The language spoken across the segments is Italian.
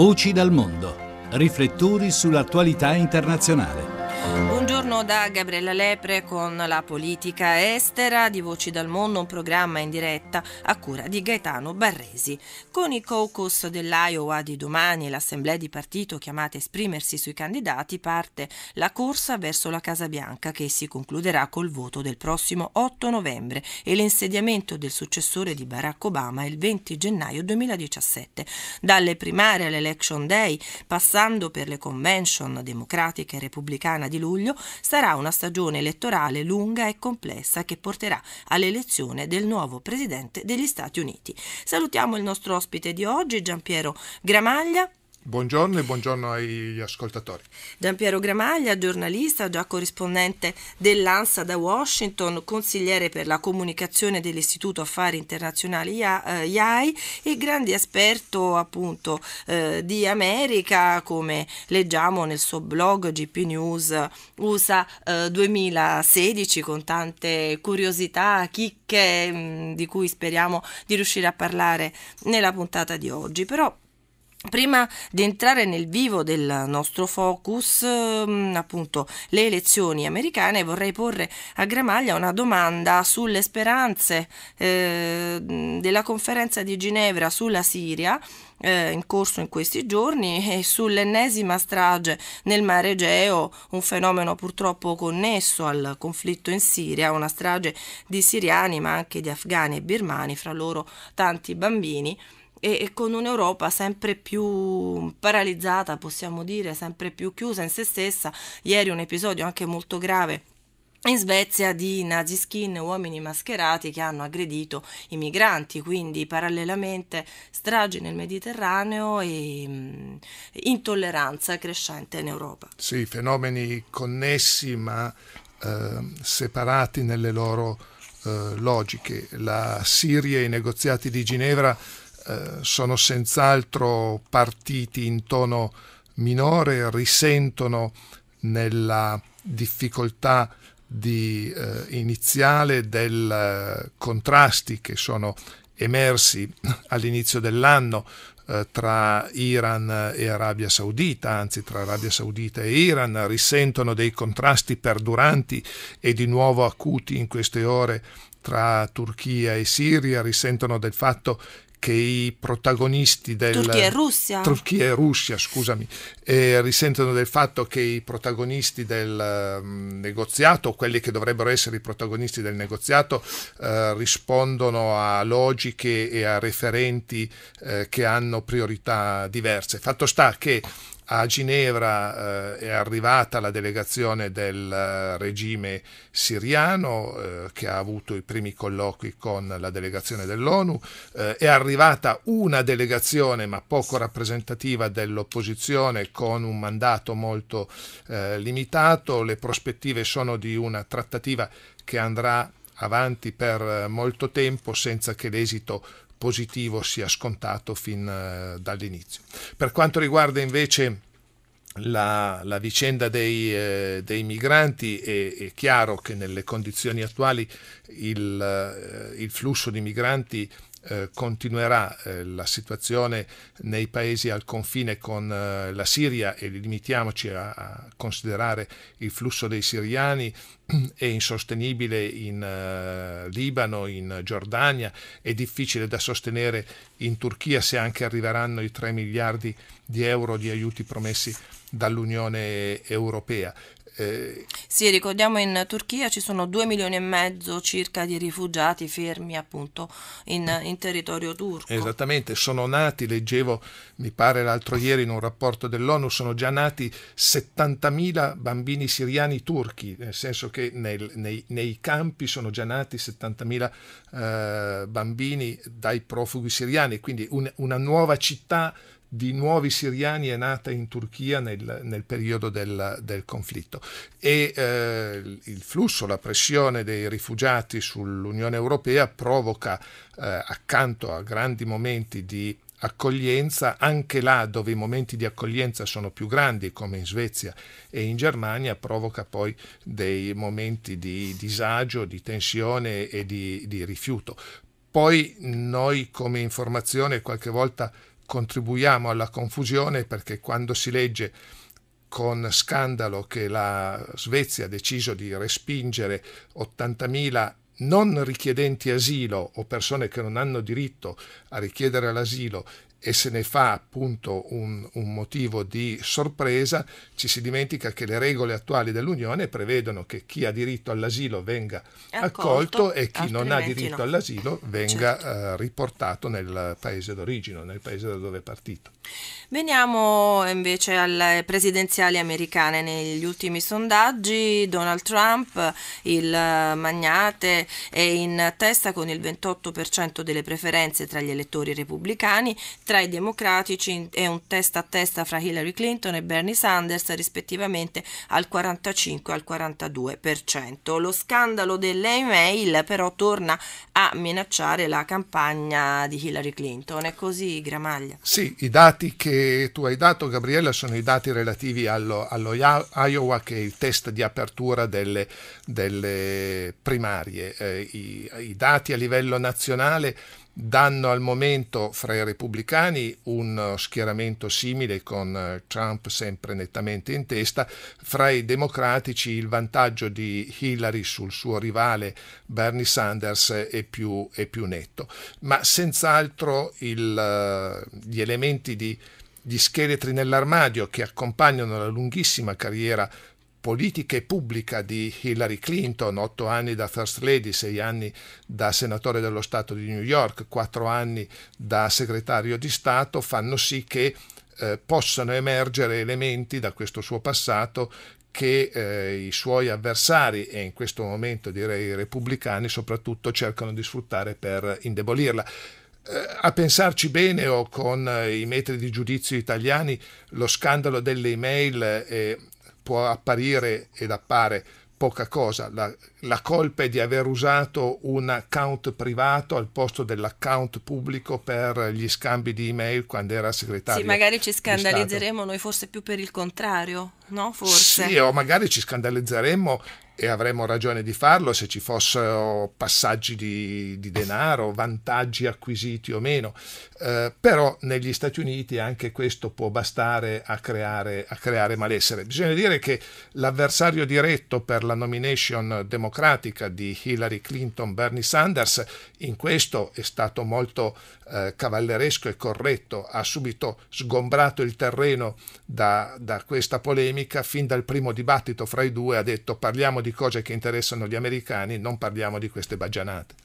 Voci dal mondo. Riflettori sull'attualità internazionale buongiorno da Gabriella Lepre con la politica estera di Voci dal Mondo, un programma in diretta a cura di Gaetano Barresi. Con i caucus dell'Iowa di domani e l'assemblea di partito chiamata a esprimersi sui candidati parte la corsa verso la Casa Bianca che si concluderà col voto del prossimo 8 novembre e l'insediamento del successore di Barack Obama il 20 gennaio 2017. Dalle primarie all'election day, passando per le convention democratiche e repubblicane di luglio sarà una stagione elettorale lunga e complessa che porterà all'elezione del nuovo presidente degli Stati Uniti. Salutiamo il nostro ospite di oggi, Giampiero Gramaglia. Buongiorno e buongiorno agli ascoltatori. Gian Piero Gramaglia, giornalista, già corrispondente dell'ANSA da Washington, consigliere per la comunicazione dell'Istituto Affari Internazionali IAI eh, e grande esperto appunto eh, di America, come leggiamo nel suo blog GP News USA eh, 2016 con tante curiosità, chicche mh, mm, di cui speriamo di riuscire a parlare nella puntata di oggi. Però Prima di entrare nel vivo del nostro focus, mm, appunto, le elezioni americane, vorrei porre a Gramaglia una domanda sulle speranze eh, della conferenza di Ginevra sulla Siria eh, in corso in questi giorni e sull'ennesima strage nel mare Egeo, un fenomeno purtroppo connesso al conflitto in Siria, una strage di siriani ma anche di afghani e birmani, fra loro tanti bambini e, e con un'Europa sempre più paralizzata, possiamo dire, sempre più chiusa in se stessa. Ieri un episodio anche molto grave in Svezia di nazi skin, uomini mascherati che hanno aggredito i migranti, quindi parallelamente stragi nel Mediterraneo e mh, mm, intolleranza crescente in Europa. Sì, fenomeni connessi ma eh, separati nelle loro eh, logiche. La Siria e i negoziati di Ginevra eh, sono senz'altro partiti in tono minore, risentono nella difficoltà di, eh, iniziale dei eh, contrasti che sono emersi all'inizio dell'anno eh, tra Iran e Arabia Saudita, anzi tra Arabia Saudita e Iran, risentono dei contrasti perduranti e di nuovo acuti in queste ore tra Turchia e Siria, risentono del fatto che i protagonisti del... Turchia e Russia. Turchia e Russia, scusami, eh, risentono del fatto che i protagonisti del um, negoziato, quelli che dovrebbero essere i protagonisti del negoziato, eh, rispondono a logiche e a referenti eh, che hanno priorità diverse. Fatto sta che a Ginevra eh, è arrivata la delegazione del eh, regime siriano eh, che ha avuto i primi colloqui con la delegazione dell'ONU, eh, è arrivata una delegazione ma poco rappresentativa dell'opposizione con un mandato molto eh, limitato, le prospettive sono di una trattativa che andrà avanti per eh, molto tempo senza che l'esito positivo sia scontato fin eh, dall'inizio. Per quanto riguarda invece la, la vicenda dei, eh, dei migranti è, è, chiaro che nelle condizioni attuali il, eh, il flusso di migranti eh, continuerà eh, la situazione nei paesi al confine con eh, la Siria e limitiamoci a, considerare il flusso dei siriani è insostenibile in Libano, in Giordania, è difficile da sostenere in Turchia se anche arriveranno i 3 miliardi di euro di aiuti promessi dall'Unione Europea. Eh... Sì, ricordiamo in Turchia ci sono due milioni e mezzo circa di rifugiati fermi appunto in, in territorio turco. Esattamente, sono nati, leggevo mi pare l'altro ieri in un rapporto dell'ONU, sono già nati 70.000 bambini siriani turchi, nel senso che nel, nei, nei, campi sono già nati 70.000 eh, bambini dai profughi siriani, quindi un, una nuova città di nuovi siriani è nata in Turchia nel, nel periodo del, del, conflitto e eh, il flusso, la pressione dei rifugiati sull'Unione Europea provoca eh, accanto a grandi momenti di accoglienza, anche là dove i momenti di accoglienza sono più grandi, come in Svezia e in Germania, provoca poi dei momenti di disagio, di tensione e di, di rifiuto. Poi noi come informazione qualche volta contribuiamo alla confusione perché quando si legge con scandalo che la Svezia ha deciso di respingere 80.000 non richiedenti asilo o persone che non hanno diritto a richiedere l'asilo e se ne fa appunto un, un, motivo di sorpresa, ci si dimentica che le regole attuali dell'Unione prevedono che chi ha diritto all'asilo venga accolto, accolto e chi non ha diritto no. all'asilo venga certo. eh, riportato nel paese d'origine, nel paese da dove è partito. Veniamo invece alle presidenziali americane. Negli ultimi sondaggi Donald Trump, il magnate, è in testa con il 28% delle preferenze tra gli elettori repubblicani, tra i democratici è un testa a testa fra Hillary Clinton e Bernie Sanders rispettivamente al 45 e al 42%. Lo scandalo delle email però torna a minacciare la campagna di Hillary Clinton, è così Gramaglia? Sì, i dati che tu hai dato Gabriella sono i dati relativi allo, allo Iowa che è il test di apertura delle, delle primarie. Eh, i, i dati a livello nazionale danno al momento fra i repubblicani un eh, schieramento simile con eh, Trump sempre nettamente in testa, fra i democratici il vantaggio di Hillary sul suo rivale Bernie Sanders è più, è più netto, ma senz'altro il, eh, gli elementi di gli scheletri nell'armadio che accompagnano la lunghissima carriera politica e pubblica di Hillary Clinton, otto anni da First Lady, sei anni da senatore dello Stato di New York, quattro anni da segretario di Stato, fanno sì che eh, possano emergere elementi da questo suo passato che eh, i suoi avversari e in questo momento direi i repubblicani soprattutto cercano di sfruttare per indebolirla eh, a pensarci bene o con eh, i metri di giudizio italiani, lo scandalo delle email e può apparire ed appare poca cosa, la, la colpa è di aver usato un account privato al posto dell'account pubblico per gli scambi di email quando era segretario. Sì, magari ci scandalizzeremo noi forse più per il contrario, no? Forse. Sì, o magari ci scandalizzeremo e avremmo ragione di farlo se ci fossero passaggi di, di denaro, vantaggi acquisiti o meno, eh, però negli Stati Uniti anche questo può bastare a creare, a creare malessere. Bisogna dire che l'avversario diretto per la nomination democratica di Hillary Clinton, Bernie Sanders, in questo è stato molto eh, cavalleresco e corretto, ha subito sgombrato il terreno da, da questa polemica, fin dal primo dibattito fra i due ha detto parliamo di di cose che interessano gli americani, non parliamo di queste baggianate.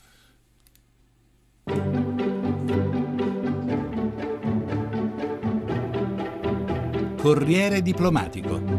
Corriere diplomatico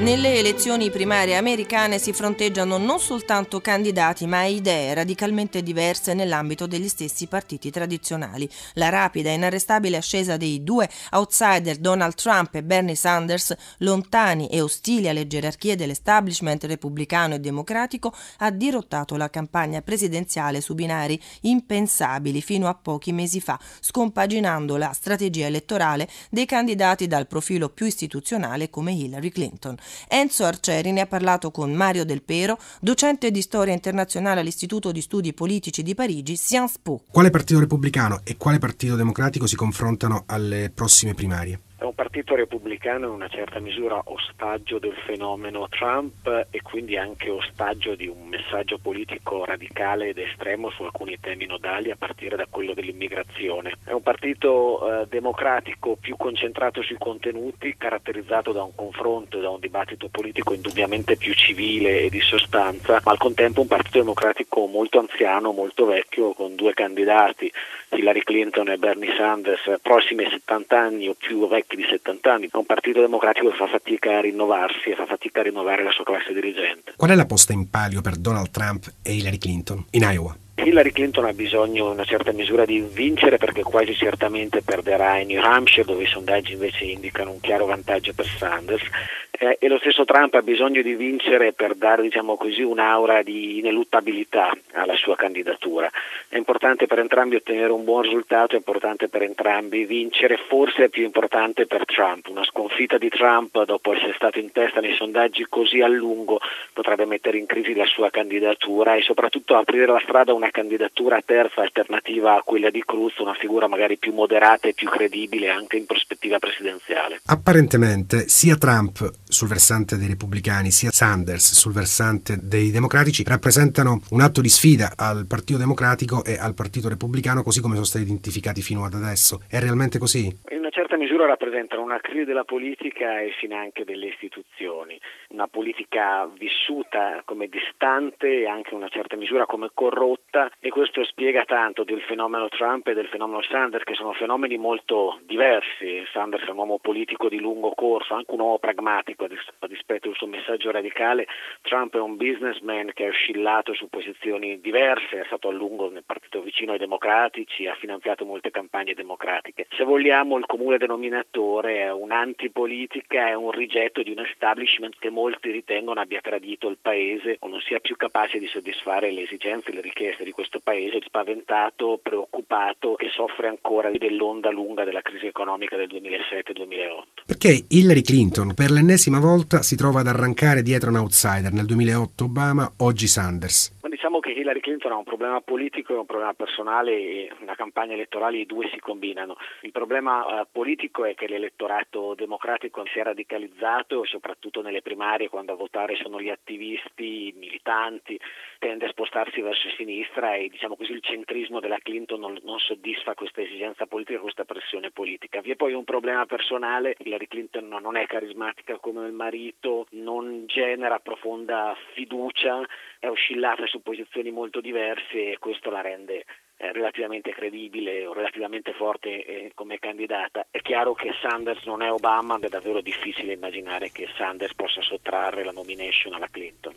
nelle elezioni primarie americane si fronteggiano non soltanto candidati ma idee radicalmente diverse nell'ambito degli stessi partiti tradizionali. La rapida e inarrestabile ascesa dei due outsider Donald Trump e Bernie Sanders, lontani e ostili alle gerarchie dell'establishment repubblicano e democratico, ha dirottato la campagna presidenziale su binari impensabili fino a pochi mesi fa, scompaginando la strategia elettorale dei candidati dal profilo più istituzionale come Hillary Clinton. Enzo Arceri ne ha parlato con Mario Del Pero, docente di storia internazionale all'Istituto di Studi Politici di Parigi, Sciences Po. Quale partito repubblicano e quale partito democratico si confrontano alle prossime primarie? è un partito repubblicano in una certa misura ostaggio del fenomeno Trump e quindi anche ostaggio di un messaggio politico radicale ed estremo su alcuni temi nodali a partire da quello dell'immigrazione. È un partito eh, democratico più concentrato sui contenuti, caratterizzato da un confronto e da un dibattito politico indubbiamente più civile e di sostanza, ma al contempo un partito democratico molto anziano, molto vecchio, con due candidati, Hillary Clinton e Bernie Sanders, prossimi ai 70 anni o più vecchi più di 70 anni. Un partito democratico fa fatica a rinnovarsi e fa fatica a rinnovare la sua classe dirigente. Qual è la posta in palio per Donald Trump e Hillary Clinton in Iowa? Hillary Clinton ha bisogno in una certa misura di vincere perché quasi certamente perderà in New Hampshire dove i sondaggi invece indicano un chiaro vantaggio per Sanders eh, e lo stesso Trump ha bisogno di vincere per dare diciamo così, un'aura di ineluttabilità alla sua candidatura. È importante per entrambi ottenere un buon risultato, è importante per entrambi vincere, forse è più importante per Trump. Una sconfitta di Trump dopo essere stato in testa nei sondaggi così a lungo potrebbe mettere in crisi la sua candidatura e soprattutto aprire la strada a una una candidatura terza alternativa a quella di Cruz, una figura magari più moderata e più credibile anche in prospettiva presidenziale. Apparentemente sia Trump sul versante dei repubblicani sia Sanders sul versante dei democratici rappresentano un atto di sfida al Partito Democratico e al Partito Repubblicano così come sono stati identificati fino ad adesso. È realmente così? In una certa misura misura rappresentano una crisi della politica e sin anche delle istituzioni, una politica vissuta come distante e anche in una certa misura come corrotta e questo spiega tanto del fenomeno Trump e del fenomeno Sanders che sono fenomeni molto diversi, Sanders è un uomo politico di lungo corso, anche un uomo pragmatico a dispetto del suo messaggio radicale, Trump è un businessman che è oscillato su posizioni diverse, è stato a lungo nel partito vicino ai democratici, ha finanziato molte campagne democratiche. Se vogliamo il comune denominatore denominatore, un antipolitica e un rigetto di un establishment che molti ritengono abbia tradito il paese o non sia più capace di soddisfare le esigenze e le richieste di questo paese, spaventato, preoccupato, che soffre ancora dell'onda lunga della crisi economica del 2007-2008. Perché Hillary Clinton per l'ennesima volta si trova ad arrancare dietro un outsider, nel 2008 Obama, oggi Sanders. diciamo che Hillary Clinton ha un problema politico e un problema personale e una campagna elettorale i due si combinano. Il problema eh, politico caratteristico è che l'elettorato democratico si è radicalizzato, soprattutto nelle primarie, quando a votare sono gli attivisti, i militanti, tende a spostarsi verso sinistra e diciamo così il centrismo della Clinton non, non soddisfa questa esigenza politica, questa pressione politica. Vi è poi un problema personale, Hillary Clinton non è carismatica come il marito, non genera profonda fiducia, è oscillata su posizioni molto diverse e questo la rende relativamente credibile o relativamente forte eh, come candidata. È chiaro che Sanders non è Obama, ma è davvero difficile immaginare che Sanders possa sottrarre la nomination alla Clinton.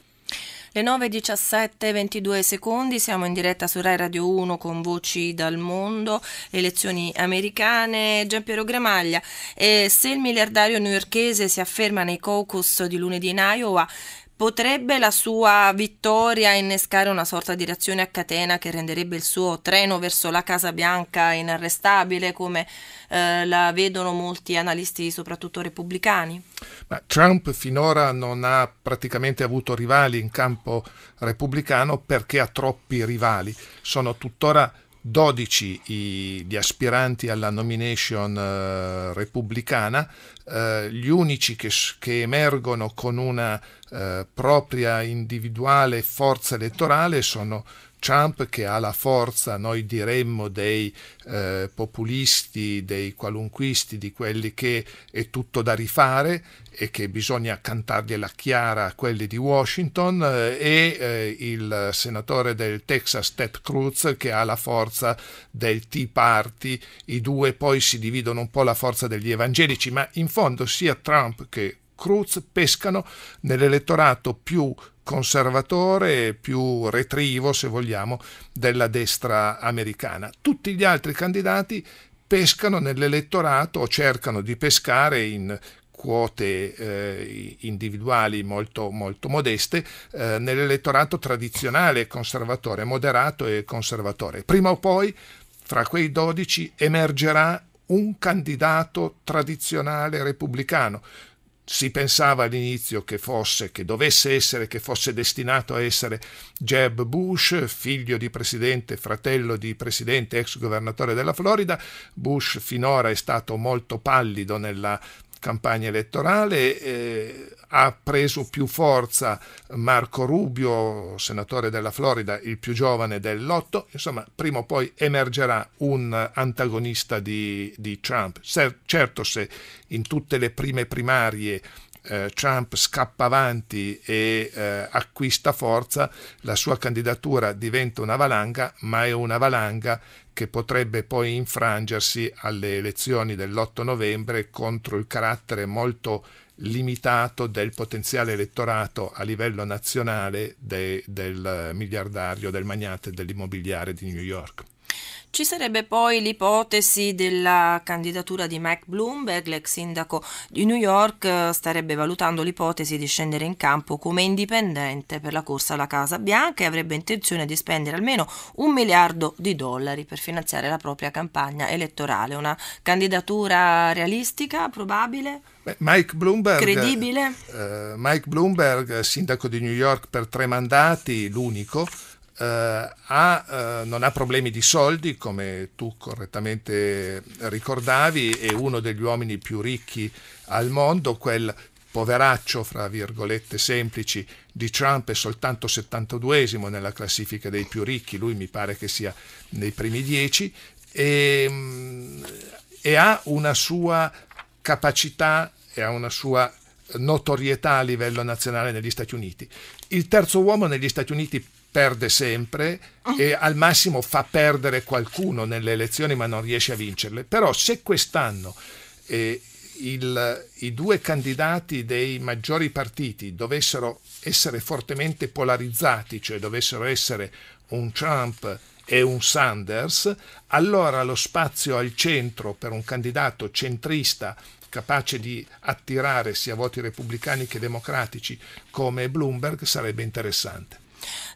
Le 9.17, 22 secondi, siamo in diretta su Rai Radio 1 con voci dal mondo, elezioni americane. Gian Piero Gramaglia, eh, se il miliardario newyorkese si afferma nei caucus di lunedì in Iowa, Potrebbe la sua vittoria innescare una sorta di reazione a catena che renderebbe il suo treno verso la Casa Bianca inarrestabile, come eh, la vedono molti analisti, soprattutto repubblicani? Ma Trump finora non ha praticamente avuto rivali in campo repubblicano perché ha troppi rivali. Sono tuttora 12 i, gli aspiranti alla nomination eh, repubblicana, eh, gli unici che, che, emergono con una eh, propria individuale forza elettorale sono Trump che ha la forza, noi diremmo, dei eh, populisti, dei qualunquisti, di quelli che è tutto da rifare e che bisogna cantargliela chiara a quelli di Washington eh, e eh, il senatore del Texas Ted Cruz che ha la forza del Tea Party, i due poi si dividono un po' la forza degli evangelici, ma in fondo sia Trump che Cruz pescano nell'elettorato più conservatore, più retrivo, se vogliamo, della destra americana. Tutti gli altri candidati pescano nell'elettorato o cercano di pescare in quote eh, individuali molto, molto modeste eh, nell'elettorato tradizionale conservatore, moderato e conservatore. Prima o poi, fra quei 12, emergerà un candidato tradizionale repubblicano, si pensava all'inizio che fosse, che dovesse essere, che fosse destinato a essere Jeb Bush, figlio di presidente, fratello di presidente, ex governatore della Florida. Bush finora è stato molto pallido nella campagna elettorale, eh, ha preso più forza Marco Rubio, senatore della Florida, il più giovane del lotto, insomma prima o poi emergerà un antagonista di, di Trump. Certo se in tutte le prime primarie eh, Trump scappa avanti e eh, acquista forza, la sua candidatura diventa una valanga, ma è una valanga che potrebbe poi infrangersi alle elezioni dell'8 novembre contro il carattere molto limitato del potenziale elettorato a livello nazionale de, del miliardario, del magnate dell'immobiliare di New York. Ci sarebbe poi l'ipotesi della candidatura di Mike Bloomberg, l'ex sindaco di New York, eh, starebbe valutando l'ipotesi di scendere in campo come indipendente per la corsa alla Casa Bianca e avrebbe intenzione di spendere almeno un miliardo di dollari per finanziare la propria campagna elettorale. Una candidatura realistica, probabile? Mike Bloomberg, Credibile? Eh, eh, Mike Bloomberg, sindaco di New York per tre mandati, l'unico, eh, ha, eh, non ha problemi di soldi, come tu correttamente ricordavi, è uno degli uomini più ricchi al mondo, quel poveraccio, fra virgolette semplici, di Trump è soltanto 72esimo nella classifica dei più ricchi, lui mi pare che sia nei primi dieci, e, ehm, e ha una sua capacità e ha una sua notorietà a livello nazionale negli Stati Uniti. Il terzo uomo negli Stati Uniti perde sempre ah. e al massimo fa perdere qualcuno nelle elezioni ma non riesce a vincerle. Però se quest'anno eh, il, i due candidati dei maggiori partiti dovessero essere fortemente polarizzati, cioè dovessero essere un Trump e un Sanders, allora lo spazio al centro per un candidato centrista capace di attirare sia voti repubblicani che democratici come Bloomberg sarebbe interessante.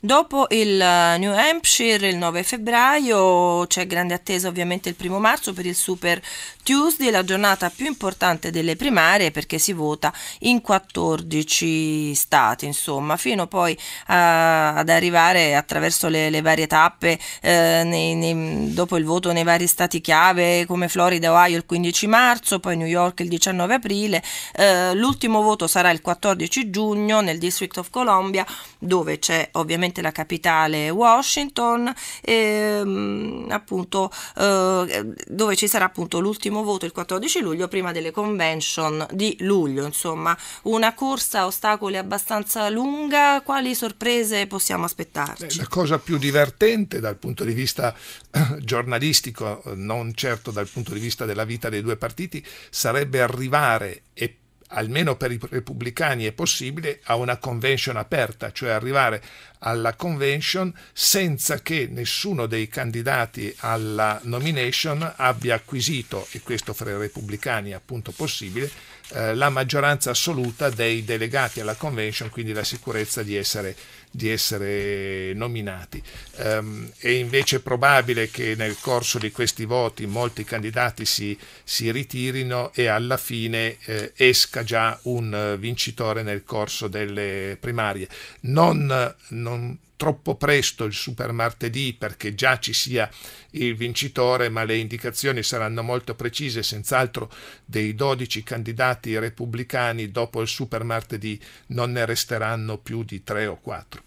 Dopo il eh, New Hampshire il 9 febbraio c'è grande attesa ovviamente il primo marzo per il Super Tuesday, la giornata più importante delle primarie perché si vota in 14 stati, insomma, fino poi a, ad arrivare attraverso le, le varie tappe eh, nei, nei, dopo il voto nei vari stati chiave come Florida, Ohio il 15 marzo, poi New York il 19 aprile, eh, l'ultimo voto sarà il 14 giugno nel District of Columbia dove c'è ovviamente ovviamente la capitale Washington, ehm, appunto, eh, dove ci sarà appunto l'ultimo voto il 14 luglio prima delle convention di luglio. Insomma, una corsa a ostacoli abbastanza lunga, quali sorprese possiamo aspettarci? La cosa più divertente dal punto di vista eh, giornalistico, non certo dal punto di vista della vita dei due partiti, sarebbe arrivare e almeno per i repubblicani è possibile, a una convention aperta, cioè arrivare alla convention senza che nessuno dei candidati alla nomination abbia acquisito, e questo fra i repubblicani è appunto possibile, eh, la maggioranza assoluta dei delegati alla convention, quindi la sicurezza di essere di essere nominati. Um, è invece probabile che nel corso di questi voti molti candidati si, si ritirino e alla fine eh, esca già un eh, vincitore nel corso delle primarie. Non, non troppo presto il super martedì perché già ci sia il vincitore, ma le indicazioni saranno molto precise, senz'altro dei 12 candidati repubblicani dopo il super martedì non ne resteranno più di 3 o 4.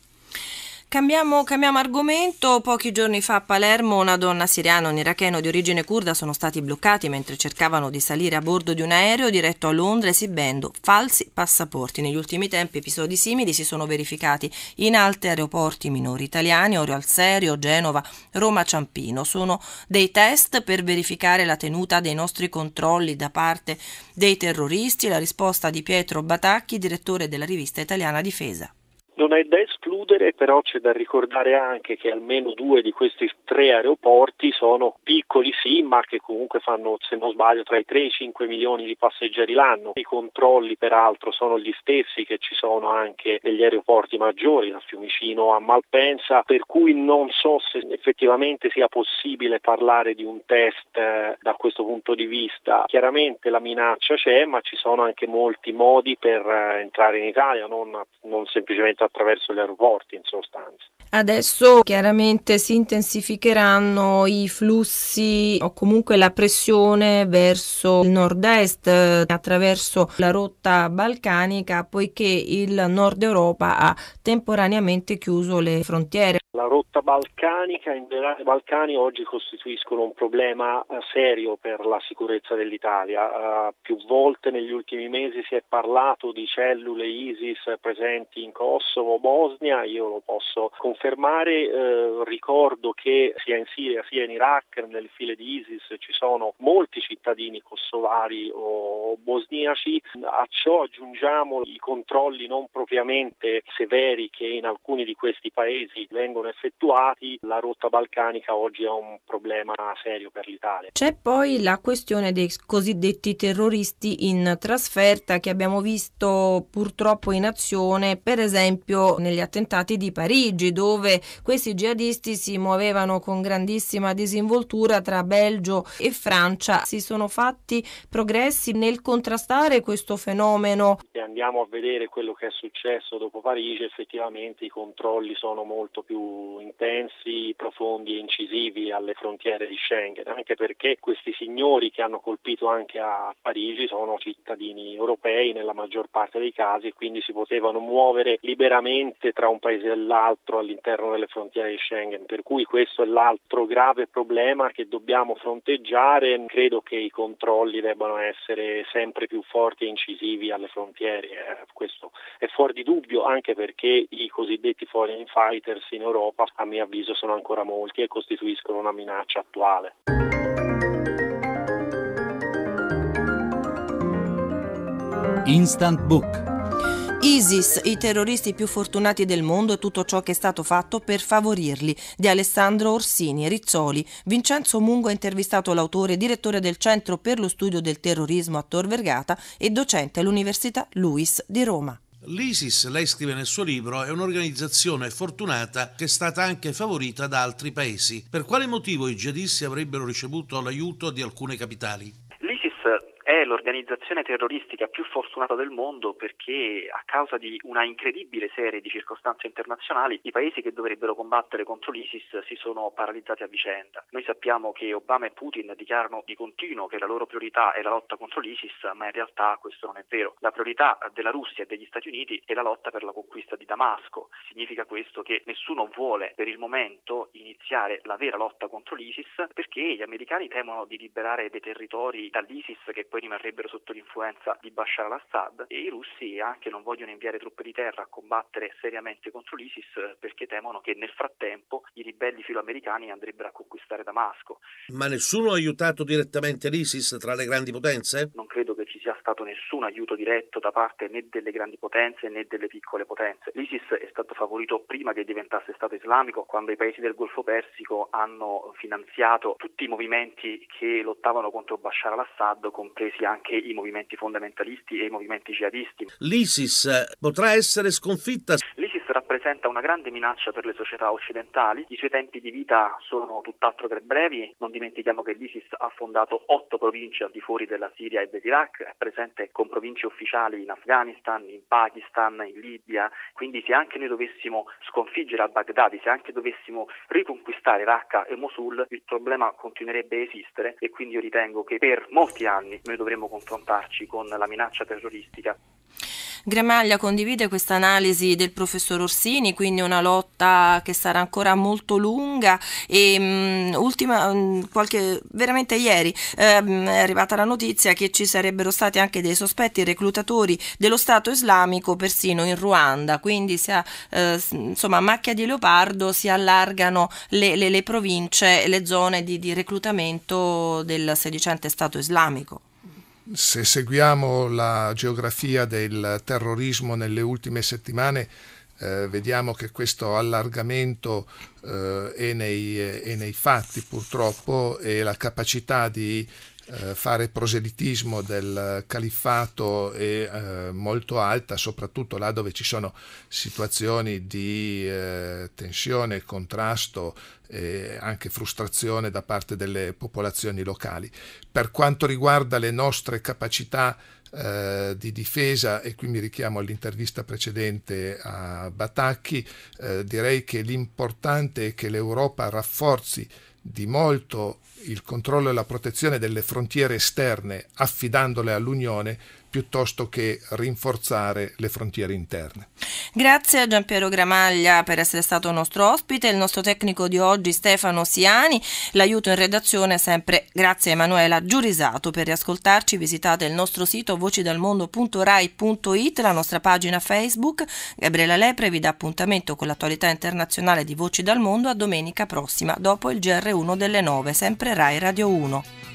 Cambiamo, cambiamo, argomento. Pochi giorni fa a Palermo una donna siriana e un iracheno di origine kurda sono stati bloccati mentre cercavano di salire a bordo di un aereo diretto a Londra esibendo falsi passaporti. Negli ultimi tempi episodi simili si sono verificati in altri aeroporti minori italiani, Orio al Genova, Roma Ciampino. Sono dei test per verificare la tenuta dei nostri controlli da parte dei terroristi. La risposta di Pietro Batacchi, direttore della rivista italiana Difesa. Non è da escludere, però c'è da ricordare anche che almeno due di questi tre aeroporti sono piccoli sì, ma che comunque fanno, se non sbaglio, tra i 3 e i 5 milioni di passeggeri l'anno. I controlli peraltro sono gli stessi che ci sono anche negli aeroporti maggiori, da Fiumicino a Malpensa, per cui non so se effettivamente sia possibile parlare di un test eh, da questo punto di vista. Chiaramente la minaccia c'è, ma ci sono anche molti modi per eh, entrare in Italia, non, non semplicemente attraverso gli aeroporti in sostanza. Adesso chiaramente si intensificheranno i flussi o comunque la pressione verso il nord-est eh, attraverso la rotta balcanica poiché il nord Europa ha temporaneamente chiuso le frontiere. La rotta balcanica, in generale i Balcani oggi costituiscono un problema eh, serio per la sicurezza dell'Italia. Uh, più volte negli ultimi mesi si è parlato di cellule ISIS presenti in Kosovo Kosovo, Bosnia, io lo posso confermare, eh, ricordo che sia in Siria sia in Iraq nelle file di ISIS ci sono molti cittadini kosovari o bosniaci, a ciò aggiungiamo i controlli non propriamente severi che in alcuni di questi paesi vengono effettuati, la rotta balcanica oggi è un problema serio per l'Italia. C'è poi la questione dei cosiddetti terroristi in trasferta che abbiamo visto purtroppo in azione, per esempio esempio negli attentati di Parigi, dove questi jihadisti si muovevano con grandissima disinvoltura tra Belgio e Francia. Si sono fatti progressi nel contrastare questo fenomeno. Se andiamo a vedere quello che è successo dopo Parigi, effettivamente i controlli sono molto più intensi, profondi e incisivi alle frontiere di Schengen, anche perché questi signori che hanno colpito anche a Parigi sono cittadini europei nella maggior parte dei casi, quindi si potevano muovere liberamente veramente tra un paese e l'altro all'interno delle frontiere di Schengen, per cui questo è l'altro grave problema che dobbiamo fronteggiare. Credo che i controlli debbano essere sempre più forti e incisivi alle frontiere, eh, questo è fuori di dubbio anche perché i cosiddetti foreign fighters in Europa a mio avviso sono ancora molti e costituiscono una minaccia attuale. Instant Book ISIS, i terroristi più fortunati del mondo e tutto ciò che è stato fatto per favorirli, di Alessandro Orsini e Rizzoli. Vincenzo Mungo ha intervistato l'autore, direttore del Centro per lo Studio del Terrorismo a Tor Vergata e docente all'Università Luis di Roma. L'ISIS, lei scrive nel suo libro, è un'organizzazione fortunata che è stata anche favorita da altri paesi. Per quale motivo i jihadisti avrebbero ricevuto l'aiuto di alcune capitali? l'organizzazione terroristica più fortunata del mondo perché a causa di una incredibile serie di circostanze internazionali i paesi che dovrebbero combattere contro l'ISIS si sono paralizzati a vicenda. Noi sappiamo che Obama e Putin dichiarano di continuo che la loro priorità è la lotta contro l'ISIS, ma in realtà questo non è vero. La priorità della Russia e degli Stati Uniti è la lotta per la conquista di Damasco. Significa questo che nessuno vuole per il momento iniziare la vera lotta contro l'ISIS perché gli americani temono di liberare dei territori dall'ISIS che poi rimarranno verrebbero sotto l'influenza di Bashar al-Assad e i russi anche non vogliono inviare truppe di terra a combattere seriamente contro l'ISIS eh, perché temono che nel frattempo i ribelli filoamericani andrebbero a conquistare Damasco. Ma nessuno ha aiutato direttamente l'ISIS tra le grandi potenze? Non credo sia stato nessun aiuto diretto da parte né delle grandi potenze né delle piccole potenze. L'ISIS è stato favorito prima che diventasse Stato islamico, quando i paesi del Golfo Persico hanno finanziato tutti i movimenti che lottavano contro Bashar al-Assad, compresi anche i movimenti fondamentalisti e i movimenti jihadisti. L'ISIS potrà essere sconfitta? L'ISIS rappresenta una grande minaccia per le società occidentali, i suoi tempi di vita sono tutt'altro che brevi, non dimentichiamo che l'ISIS ha fondato otto province al di fuori della Siria e dell'Iraq, è presente con province ufficiali in Afghanistan, in Pakistan, in Libia, quindi se anche noi dovessimo sconfiggere al Baghdadi, se anche dovessimo riconquistare Raqqa e Mosul, il problema continuerebbe a esistere e quindi io ritengo che per molti anni noi dovremmo confrontarci con la minaccia terroristica. Gremaglia condivide questa analisi del professor Orsini, quindi una lotta che sarà ancora molto lunga e mh, mm, ultima, mh, mm, qualche, veramente ieri ehm, è arrivata la notizia che ci sarebbero stati anche dei sospetti reclutatori dello Stato islamico persino in Ruanda, quindi si eh, insomma, macchia di leopardo si allargano le, le, le province, le zone di, di reclutamento del sedicente Stato islamico se seguiamo la geografia del terrorismo nelle ultime settimane, eh, vediamo che questo allargamento eh, è, nei, eh, è, nei, fatti purtroppo e la capacità di eh, fare proselitismo del califfato è eh, molto alta, soprattutto là dove ci sono situazioni di eh, tensione, contrasto e anche frustrazione da parte delle popolazioni locali. Per quanto riguarda le nostre capacità eh, di difesa, e qui mi richiamo all'intervista precedente a Batacchi, eh, direi che l'importante è che l'Europa rafforzi di molto il controllo e la protezione delle frontiere esterne affidandole all'Unione piuttosto che rinforzare le frontiere interne. Grazie a Giampiero Gramaglia per essere stato nostro ospite, il nostro tecnico di oggi Stefano Siani, l'aiuto in redazione sempre grazie a Emanuela Giurisato. Per riascoltarci visitate il nostro sito vocidalmondo.rai.it, la nostra pagina Facebook. Gabriela Lepre vi dà appuntamento con l'attualità internazionale di Voci dal Mondo a domenica prossima dopo il GR1 delle 9, sempre Rai Radio 1.